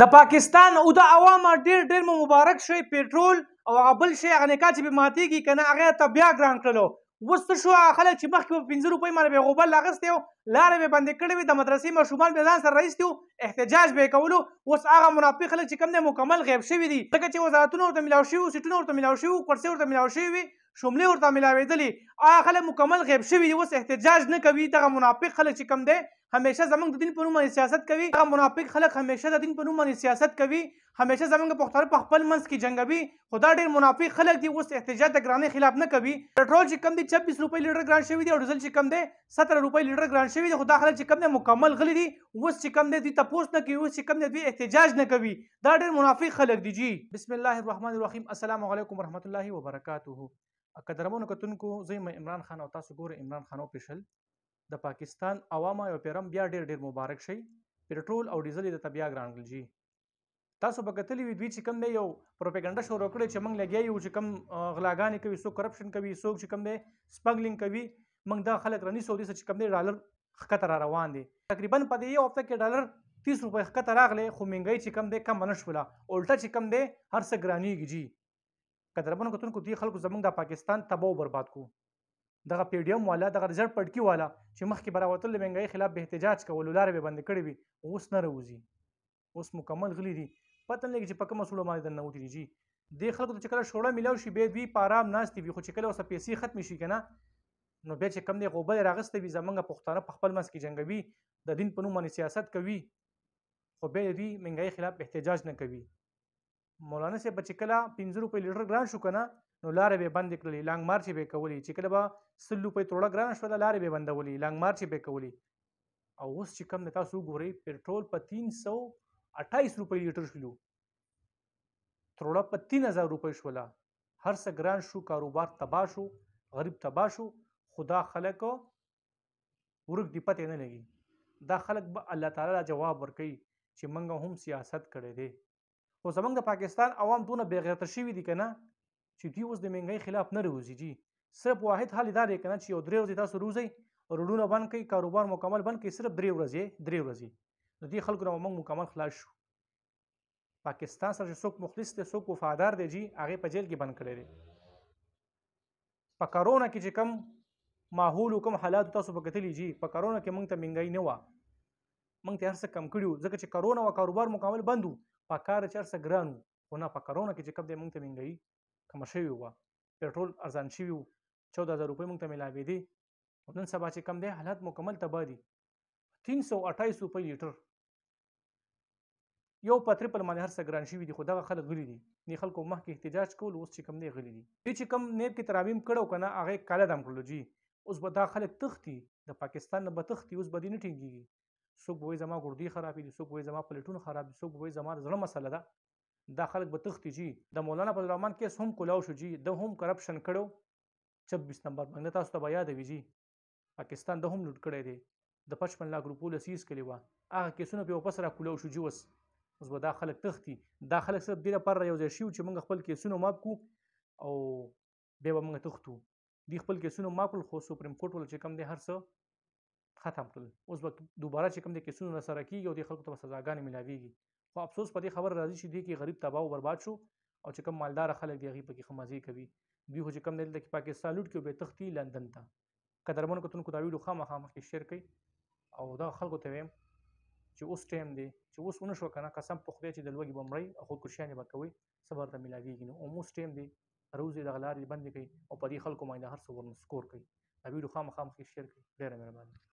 د پاکستان او د عوامو ډیر ډیر مبارک شوی پېټرول او ابل شي هغه نکاح چې به ماتېږي کنه هغه ته بیا ګران کړلو وسته شو خلک چې مخکې په 15 روپۍ باندې به غوبل لاغسته و لارې به بند کړې وي د مدرسې ماشومان به ځان سره رئیس احتجاج به کولو اوس هغه منافق خلک چې کم نه مکمل غیب شوی دي ځکه چې وزارتونو ورته ملاو شوي سیټونو ورته ملاو شوي کرسۍ ورته ملاو شوي شوملې ورته ملاوېدلې آیا خلک مکمل غیب شوي دي اوس احتجاج نه کوي دغه منافق خلک چې کم دی همیشه زمونږ د دین په نوم سیاست کوي هغه منافق خلک همیشه د دین په نوم سیاست کوي همیشه زمونږ پښتانه په خپل منځ کې جنگوي خو دا ډېر منافق خلک دي اوس احتجاج د ګرانې خلاف نه کوي پټرول چې کم دی 26 روپۍ لیټر ګران شوی دی او ډیزل چې کم دی 17 روپۍ لیټر ګران شوی دی خو دا خلک چې کم دی مکمل غلي دي اوس چې کم دی دوی تپوس نه کوي اوس چې کم دی دوی احتجاج نه کوي دا ډېر منافق خلک دي جی بسم الله الرحمن الرحیم السلام علیکم ورحمت الله وبرکاتہ قدرمنو کتونکو زه عمران خان او تاسو ګوره عمران خان اوفیشل د پاکستان عوامه یو پیرم بیا ډیر ډیر مبارک شي پېټرول او ډیزل د تبیا ګرانګل جی تاسو به کتلی وي دوی چې کم دی یو پروپاګاندا شو روکړي چې موږ لګیا یو چې کم غلاګانې کوي سو کرپشن کوي سو چې کم دی سپګلینګ کوي موږ دا خلک رني سعودي چې کم دی ډالر خطر را روان دي تقریبا په دې یو هفته کې ډالر 30 روپۍ خطر راغله خو منګي چې کم دی کم نه شوله الټا چې کم دی هر څه ګرانیږي جی قدرمنو کتونکو دوی خلکو زمونږ د پاکستان تباہ او برباد کو دغه پی ډی ایم والا دغه زړ پټکی والا چې مخکې براوتل مهنګای خلاف به احتجاج کول لاره به بند کړی وي اوس نه روزي اوس مکمل غلی دي پته لګی چې پکه مسوله باندې نه وټی دي د خلکو چې کله شوړه ملاو شي به دوی پارام ناشتي وي خو چې کله اوس پیسې ختم شي کنه نو بیا چې کم دی غوبل راغستې وي زمونږ پښتانه په خپل منځ کې جنگوي د دین په نوم باندې سیاست کوي خو به دوی منګای خلاف احتجاج نه کوي مولانا صاحب چې کله پنځه روپۍ لیټر ګران شو کنه نو لارې به بند کړلې لانګ مارچ به کولې چې کله به سل روپۍ توړه ګران شو لارې به بندولې لانګ مارچ به کولې او اوس چې کم تاسو ګورئ پټرول په 328 روپۍ لیټر شلو تروړه په 3000 روپۍ شولا هر څه ګران شو کاروبار تبا شو غریب تبا شو خدا خلک ورګ دی پته نه لګي دا خلک به الله تعالی جواب ورکړي چې منګه هم سیاست کړي دي خو زمونږ د پاکستان عوام دونه بې غیرته شوي دي که نه چې دوی اوس د مهنګۍ خلاف نه روزي جي صرف واحد حل دا دی که نه چې یو درې ورځې تاسو روزئ روډونه بند کړئ کاروبار مکمل بند کړئ صرف درې ورځې درې ورځې نو دې خلکو نه موږ مکمل خلاص شو پاکستان سره څوک مخلص دی څوک وفادار دی جی هغه په جیل کې بند کړی دی په کرونا کې چې کم ماحول کوم حالات تاسو په کتلی جی په کرونا کې موږ ته منګای نه و موږ ته هر څه کم کړیو ځکه چې کرونا و کاروبار مکمل بندو په کار چې ارسه ګران و نه په کارونه کې چې کب دې مونږ ته منګي کم شوی و پټرول ارزان شوی و 14000 روپۍ مونږ ته ملاوي دي نن سبا چې کم دی حالت مکمل تباہ دي 328 روپۍ لیټر یو پتر پر باندې هر څه ګران شوی دي خو دغه خلک غلي دي نه خلکو مخکې احتجاج کول اوس چې کم دی غلي دي چې کم نیب کې ترامیم کړو کنه هغه کاله دم کړلو جی اوس به دا خلک تختی د پاکستان نه به تختی اوس به دې نه ټینګيږي څوک وایي زما ګردې خرابې دي څوک وایي زما پلیټونه خراب دي څوک وایي زما زړه مسله ده دا خلک به تښتي جی د مولانا فضل الرحمن کیس هم کلاو شو جی د هم کرپشن کړو 26 نمبر باندې تاسو ته بیا دی جی پاکستان د هم لوټ کړی دی د 55 لاک روپو لسیز کړي وا هغه کیسونه په واپس را کلاو شو جی وس اوس به دا خلک تښتي دا خلک صرف دې لپاره یو ځای شیو چې موږ خپل کیسونه ماب کو او بیا به موږ تښتو دی خپل کیسونه ماکل خو سپریم کورټ ول چې کم دی هر څه ختم کړل اوس به دوباره چې کوم د کیسونو نه سره کیږي او د خلکو ته سزاګانې ملاويږي خو افسوس په دې خبر راځي چې دی کې غریب تباہ او برباد شو او چې کوم مالدار خلک دی غریب کې خمازي کوي دوی هو چې کوم دلته کې پاکستان لوټ کې به تختی لندن ته قدرمن کو تونکو دا ویډیو خامخا مخکې شیر کړئ او دا خلکو ته ویم چې اوس ټیم دی چې اوس ونه شو کنه قسم په خدای چې د لوګي بمړی او خود کوشانه وکوي صبر ته ملاويږي نو اوس ټیم دی روزي د غلارې بند کړي او په دې خلکو باندې هر څور نو سکور کړي دا ویډیو خامخا مخکې شیر کړئ ډیره مهرباني